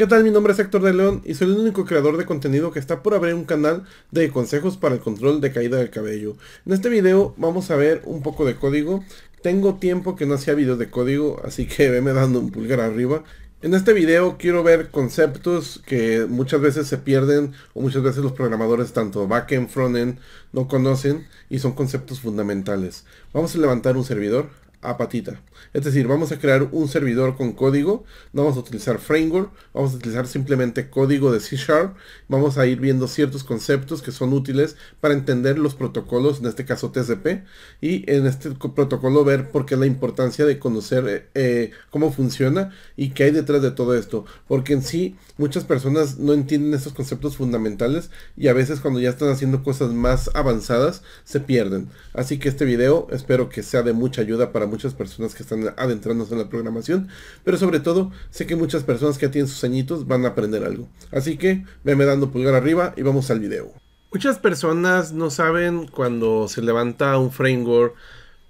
¿Qué tal? Mi nombre es Héctor de León y soy el único creador de contenido que está por abrir un canal de consejos para el control de caída del cabello. En este video vamos a ver un poco de código. Tengo tiempo que no hacía videos de código, así que veme dando un pulgar arriba. En este video quiero ver conceptos que muchas veces se pierden o muchas veces los programadores tanto backend, frontend no conocen y son conceptos fundamentales. Vamos a levantar un servidor a patita. Es decir, vamos a crear un servidor con código, no vamos a utilizar framework, vamos a utilizar simplemente código de C Sharp, vamos a ir viendo ciertos conceptos que son útiles para entender los protocolos, en este caso TCP, y en este protocolo ver por qué la importancia de conocer eh, eh, cómo funciona y qué hay detrás de todo esto, porque en sí muchas personas no entienden estos conceptos fundamentales y a veces cuando ya están haciendo cosas más avanzadas se pierden. Así que este video espero que sea de mucha ayuda para muchas personas que están adentrándose en la programación, pero sobre todo sé que muchas personas que tienen sus añitos van a aprender algo. Así que venme dando pulgar arriba y vamos al video. Muchas personas no saben cuando se levanta un framework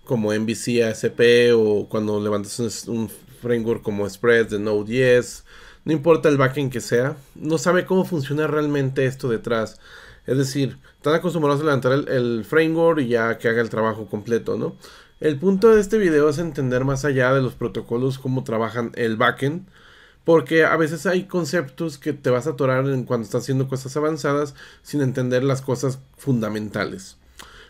como MVC ASP o cuando levantas un framework como Express de Node.js, no importa el backend que sea, no sabe cómo funciona realmente esto detrás. Es decir, están acostumbrados a levantar el, framework y ya que haga el trabajo completo, ¿no? El punto de este video es entender más allá de los protocolos cómo trabajan el backend, porque a veces hay conceptos que te vas a atorar en cuando estás haciendo cosas avanzadas sin entender las cosas fundamentales.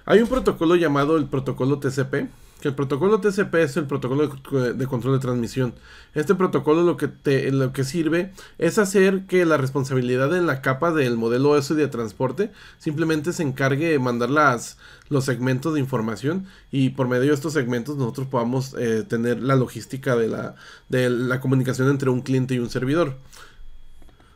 Hay un protocolo llamado el protocolo TCP, que el protocolo TCP es el protocolo de, control de transmisión. Este protocolo lo que, lo que sirve es hacer que la responsabilidad en la capa del modelo OSI de transporte simplemente se encargue de mandar las, los segmentos de información y por medio de estos segmentos nosotros podamos eh, tener la logística de la, de la comunicación entre un cliente y un servidor.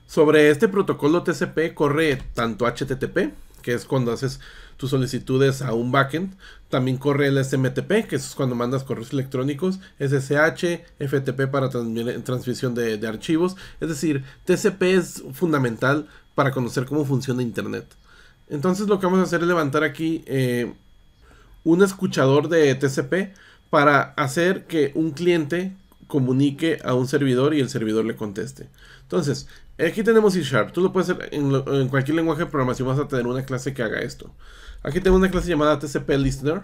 Sobre este protocolo TCP corre tanto HTTP que es cuando haces tus solicitudes a un backend. También corre el SMTP, que es cuando mandas correos electrónicos, SSH, FTP para transmisión de, archivos. Es decir, TCP es fundamental para conocer cómo funciona Internet. Entonces lo que vamos a hacer es levantar aquí eh, un escuchador de TCP para hacer que un cliente comunique a un servidor y el servidor le conteste. Entonces, aquí tenemos C Tú lo puedes hacer en, cualquier lenguaje de programación. Vas a tener una clase que haga esto. Aquí tengo una clase llamada TCP Listener.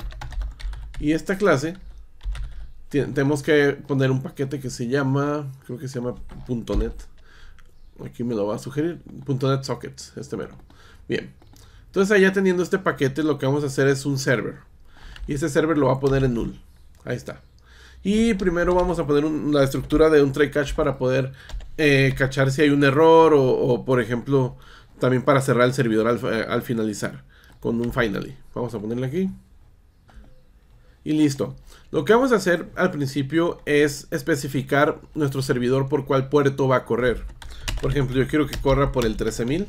Y esta clase tenemos que poner un paquete que se llama, creo que se llama .NET. Aquí me lo va a sugerir, .NET Sockets, este mero. Bien, entonces allá teniendo este paquete lo que vamos a hacer es un server. Y este server lo va a poner en null. Ahí está. Y primero vamos a poner la estructura de un try catch para poder eh, cachar si hay un error o, por ejemplo también para cerrar el servidor eh, al, finalizar con un finally. Vamos a ponerle aquí. Y listo. Lo que vamos a hacer al principio es especificar nuestro servidor por cuál puerto va a correr. Por ejemplo, yo quiero que corra por el 13000.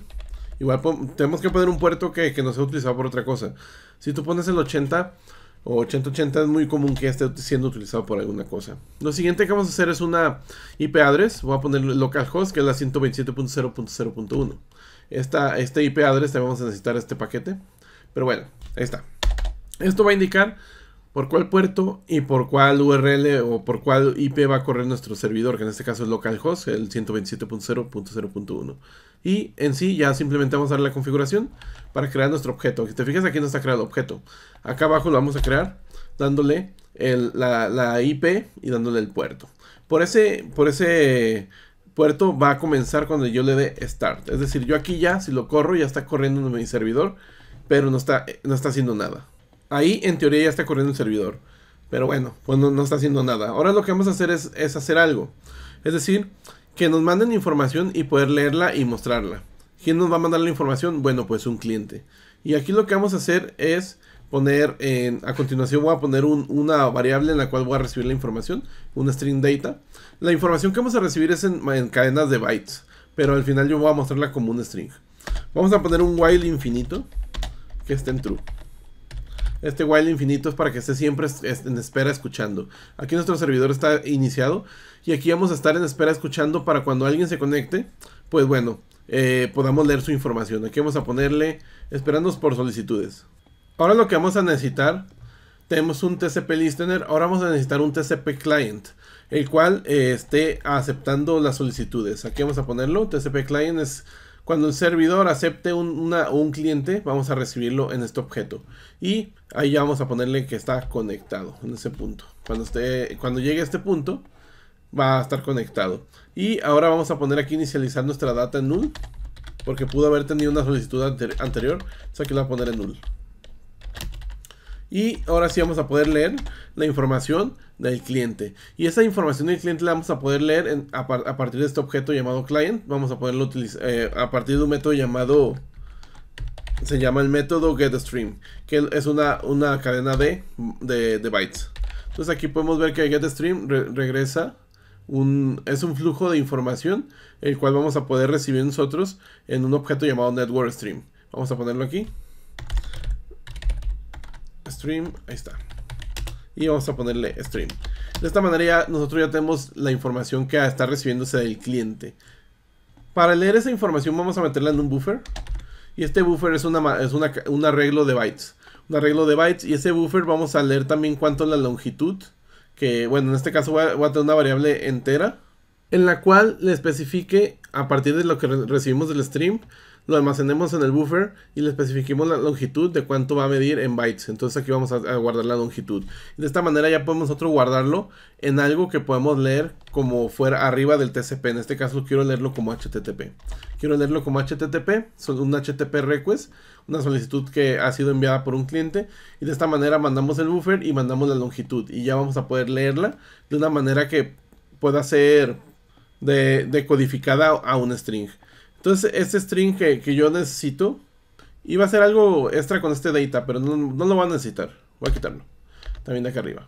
Igual tenemos que poner un puerto que, que no sea utilizado por otra cosa. Si tú pones el 80, o 8080 es muy común que esté siendo utilizado por alguna cosa. Lo siguiente que vamos a hacer es una IP address. Voy a poner localhost, que es la 127.0.0.1. Esta, este IP address también vamos a necesitar este paquete. Pero bueno, ahí está. Esto va a indicar por cuál puerto y por cuál URL o por cuál IP va a correr nuestro servidor, que en este caso es localhost, el 127.0.0.1. Y en sí ya simplemente vamos a dar la configuración para crear nuestro objeto. Si te fijas aquí no está creado el objeto. Acá abajo lo vamos a crear dándole la, IP y dándole el puerto. Por ese, por ese puerto va a comenzar cuando yo le dé start. Es decir, yo aquí ya, si lo corro, ya está corriendo en mi servidor, pero no está, no está haciendo nada. Ahí en teoría ya está corriendo el servidor. Pero bueno, pues no, está haciendo nada. Ahora lo que vamos a hacer es, hacer algo. Es decir, que nos manden información y poder leerla y mostrarla. ¿Quién nos va a mandar la información? Bueno, pues un cliente. Y aquí lo que vamos a hacer es poner, en, a continuación voy a poner una variable en la cual voy a recibir la información, un string data. La información que vamos a recibir es en, en cadenas de bytes, pero al final yo voy a mostrarla como un string. Vamos a poner un while infinito que esté en true. Este while infinito es para que esté siempre en espera escuchando. Aquí nuestro servidor está iniciado y aquí vamos a estar en espera escuchando para cuando alguien se conecte, pues bueno, eh, podamos leer su información. Aquí vamos a ponerle esperando por solicitudes. Ahora lo que vamos a necesitar, tenemos un TCP listener, ahora vamos a necesitar un TCP client, el cual eh, esté aceptando las solicitudes. Aquí vamos a ponerlo, TCP client es cuando el servidor acepte un, un cliente, vamos a recibirlo en este objeto. Y ahí ya vamos a ponerle que está conectado en ese punto. Cuando, cuando llegue a este punto, va a estar conectado. Y ahora vamos a poner aquí inicializar nuestra data en null. Porque pudo haber tenido una solicitud anterior. sea aquí la voy a poner en null. Y ahora sí vamos a poder leer la información del cliente. Y esa información del cliente la vamos a poder leer a, partir de este objeto llamado client. Vamos a poderlo utilizar eh, a partir de un método llamado... Se llama el método getStream, que es una, una cadena de, bytes. Entonces aquí podemos ver que getStream regresa un, es un flujo de información el cual vamos a poder recibir nosotros en un objeto llamado network stream. Vamos a ponerlo aquí stream, ahí está. Y vamos a ponerle stream. De esta manera nosotros ya tenemos la información que está recibiéndose del cliente. Para leer esa información vamos a meterla en un buffer. Y este buffer es, una, es un arreglo de bytes. Un arreglo de bytes. Y ese buffer vamos a leer también cuánto es la longitud. Que bueno, en este caso voy a, voy a tener una variable entera. En la cual le especifique a partir de lo que recibimos del stream lo almacenemos en el buffer y le especificamos la longitud de cuánto va a medir en bytes. Entonces aquí vamos a, guardar la longitud. De esta manera ya podemos otro guardarlo en algo que podemos leer como fuera arriba del TCP. En este caso quiero leerlo como HTTP. Quiero leerlo como HTTP, un HTTP request, una solicitud que ha sido enviada por un cliente. Y de esta manera mandamos el buffer y mandamos la longitud. Y ya vamos a poder leerla de una manera que pueda ser decodificada a un string. Entonces, este string que, yo necesito iba a ser algo extra con este data, pero no, lo va a necesitar. Voy a quitarlo. También de acá arriba.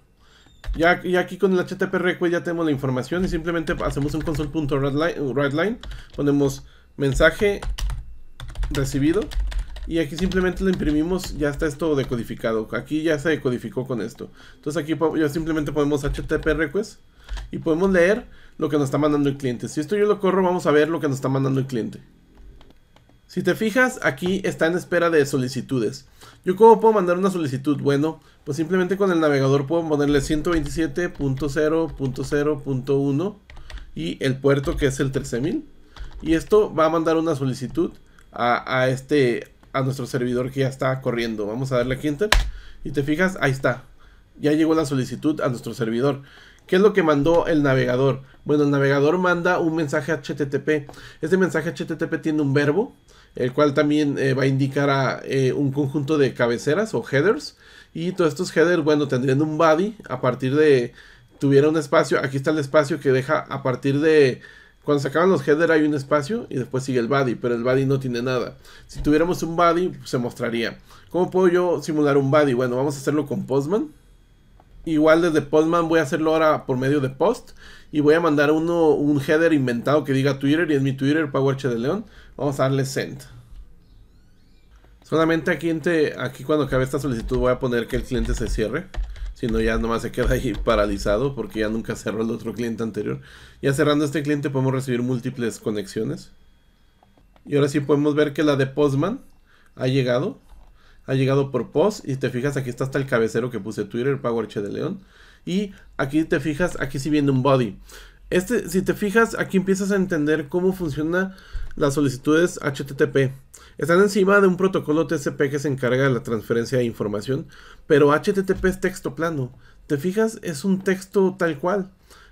Ya, aquí con el HTTP request ya tenemos la información y simplemente hacemos un console.writeline. Ponemos mensaje recibido y aquí simplemente lo imprimimos, ya está esto decodificado. Aquí ya se decodificó con esto. Entonces aquí yo simplemente ponemos HTTP request y podemos leer lo que nos está mandando el cliente. Si esto yo lo corro, vamos a ver lo que nos está mandando el cliente. Si te fijas, aquí está en espera de solicitudes. ¿Yo cómo puedo mandar una solicitud? Bueno, pues simplemente con el navegador puedo ponerle 127.0.0.1 y el puerto que es el 13000. Y esto va a mandar una solicitud a, este, a nuestro servidor que ya está corriendo. Vamos a darle aquí Enter. Y te fijas, ahí está. Ya llegó la solicitud a nuestro servidor. ¿Qué es lo que mandó el navegador? Bueno, el navegador manda un mensaje HTTP. Este mensaje HTTP tiene un verbo, el cual también eh, va a indicar a, eh, un conjunto de cabeceras o headers. Y todos estos headers, bueno, tendrían un body a partir de... Tuviera un espacio, aquí está el espacio que deja a partir de... Cuando se acaban los headers hay un espacio y después sigue el body, pero el body no tiene nada. Si tuviéramos un body, se mostraría. ¿Cómo puedo yo simular un body? Bueno, vamos a hacerlo con Postman. Igual desde Postman voy a hacerlo ahora por medio de post. Y voy a mandar uno, un header inventado que diga Twitter. Y en mi Twitter, PowerChe de León. Vamos a darle send. Solamente aquí, aquí cuando acabe esta solicitud voy a poner que el cliente se cierre. Si no, ya nomás se queda ahí paralizado porque ya nunca cerró el otro cliente anterior. Ya cerrando este cliente podemos recibir múltiples conexiones. Y ahora sí podemos ver que la de Postman ha llegado ha llegado por post y te fijas aquí está hasta el cabecero que puse Twitter, Power de León. Y aquí te fijas, aquí sí viene un body. Este, si te fijas, aquí empiezas a entender cómo funcionan las solicitudes HTTP. Están encima de un protocolo TCP que se encarga de la transferencia de información, pero HTTP es texto plano. ¿Te fijas? Es un texto tal cual.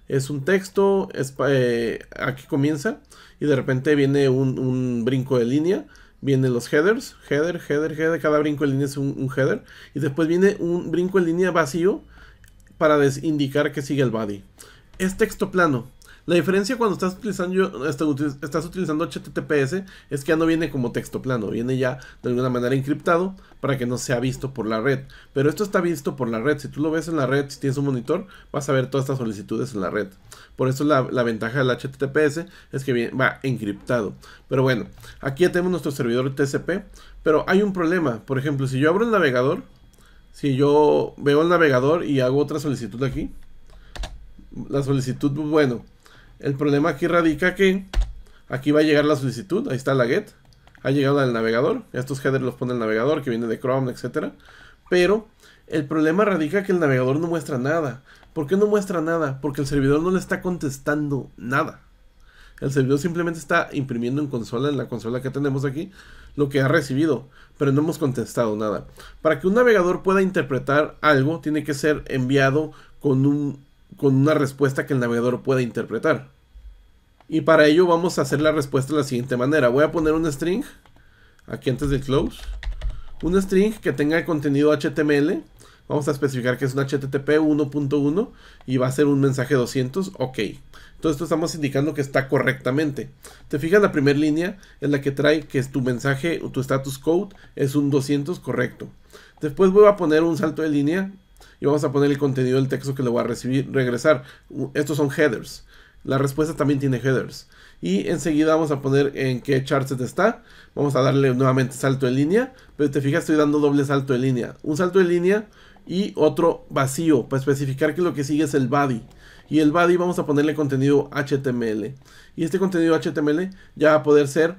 Es un texto, eh, aquí comienza y de repente viene un brinco de línea vienen los headers, header, header, header, cada brinco en línea es un, header, y después viene un brinco en línea vacío para indicar que sigue el body. Es texto plano, la diferencia cuando estás utilizando, este, estás utilizando HTTPS es que ya no viene como texto plano, viene ya de alguna manera encriptado para que no sea visto por la red. Pero esto está visto por la red. Si tú lo ves en la red, si tienes un monitor, vas a ver todas estas solicitudes en la red. Por eso la, ventaja del HTTPS es que va encriptado. Pero bueno, aquí ya tenemos nuestro servidor TCP. Pero hay un problema. Por ejemplo, si yo abro el navegador, si yo veo el navegador y hago otra solicitud aquí, la solicitud, bueno, el problema aquí radica que aquí va a llegar la solicitud, ahí está la GET, ha llegado al navegador, estos headers los pone el navegador que viene de Chrome, etc. Pero el problema radica que el navegador no muestra nada. ¿Por qué no muestra nada? Porque el servidor no le está contestando nada. El servidor simplemente está imprimiendo en consola, en la consola que tenemos aquí, lo que ha recibido, pero no hemos contestado nada. Para que un navegador pueda interpretar algo, tiene que ser enviado con un con una respuesta que el navegador pueda interpretar. Y para ello vamos a hacer la respuesta de la siguiente manera. Voy a poner un string, aquí antes del close, un string que tenga contenido HTML. Vamos a especificar que es un HTTP 1.1 y va a ser un mensaje 200. Ok. Entonces estamos indicando que está correctamente. Te fijas la primera línea en la que trae que es tu mensaje o tu status code es un 200 correcto. Después voy a poner un salto de línea y vamos a poner el contenido del texto que le voy a recibir, regresar. Estos son headers. La respuesta también tiene headers. Y enseguida vamos a poner en qué charset está. Vamos a darle nuevamente salto de línea. Pero te fijas, estoy dando doble salto de línea. Un salto de línea y otro vacío para especificar que lo que sigue es el body. Y el body vamos a ponerle contenido HTML. Y este contenido HTML ya va a poder ser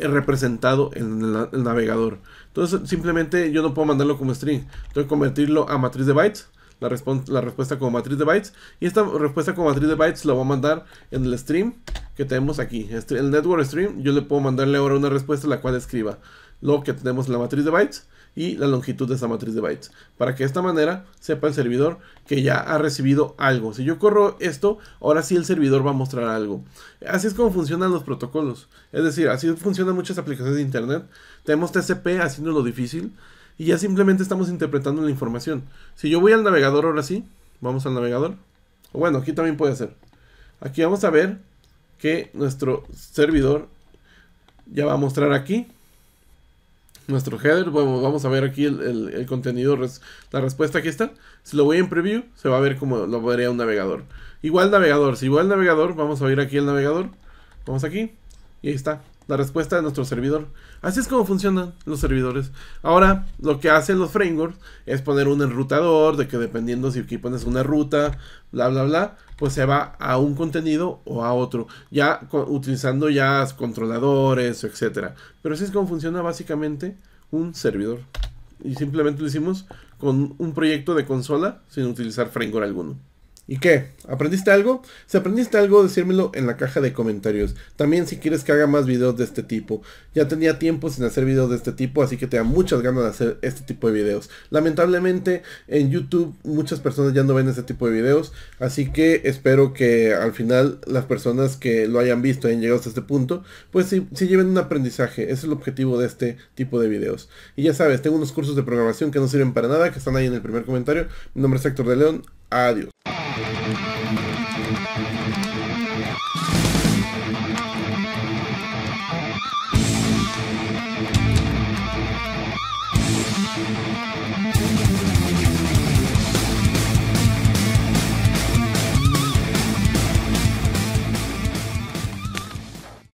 representado en el navegador. Entonces simplemente yo no puedo mandarlo como string. Tengo que convertirlo a matriz de bytes. La, la, respuesta como matriz de bytes. Y esta respuesta como matriz de bytes la voy a mandar en el stream que tenemos aquí. Este, el network stream yo le puedo mandarle ahora una respuesta la cual escriba. lo que tenemos en la matriz de bytes y la longitud de esa matriz de bytes. Para que de esta manera sepa el servidor que ya ha recibido algo. Si yo corro esto, ahora sí el servidor va a mostrar algo. Así es como funcionan los protocolos. Es decir, así funcionan muchas aplicaciones de Internet. Tenemos TCP haciéndolo difícil y ya simplemente estamos interpretando la información. Si yo voy al navegador ahora sí, vamos al navegador. Bueno, aquí también puede ser. Aquí vamos a ver que nuestro servidor ya va a mostrar aquí nuestro header. vamos a ver aquí el, contenido, la respuesta aquí está. Si lo voy en preview, se va a ver como lo podría un navegador. Igual navegador, si igual navegador, vamos a ir aquí el navegador. Vamos aquí y ahí está la respuesta de nuestro servidor. Así es como funcionan los servidores. Ahora, lo que hacen los frameworks es poner un enrutador, de que dependiendo si aquí pones una ruta, bla, bla, bla, pues se va a un contenido o a otro, ya utilizando ya controladores, etcétera. Pero así es como funciona básicamente un servidor. Y simplemente lo hicimos con un proyecto de consola sin utilizar framework alguno. ¿Y qué? ¿Aprendiste algo? Si aprendiste algo, decírmelo en la caja de comentarios. También si quieres que haga más videos de este tipo. Ya tenía tiempo sin hacer videos de este tipo, así que te da muchas ganas de hacer este tipo de videos. Lamentablemente en YouTube muchas personas ya no ven este tipo de videos, así que espero que al final las personas que lo hayan visto, hayan llegado hasta este punto, pues sí, lleven un aprendizaje. Ese es el objetivo de este tipo de videos. Y ya sabes, tengo unos cursos de programación que no sirven para nada, que están ahí en el primer comentario. Mi nombre es Héctor de León. Adiós. Thank you.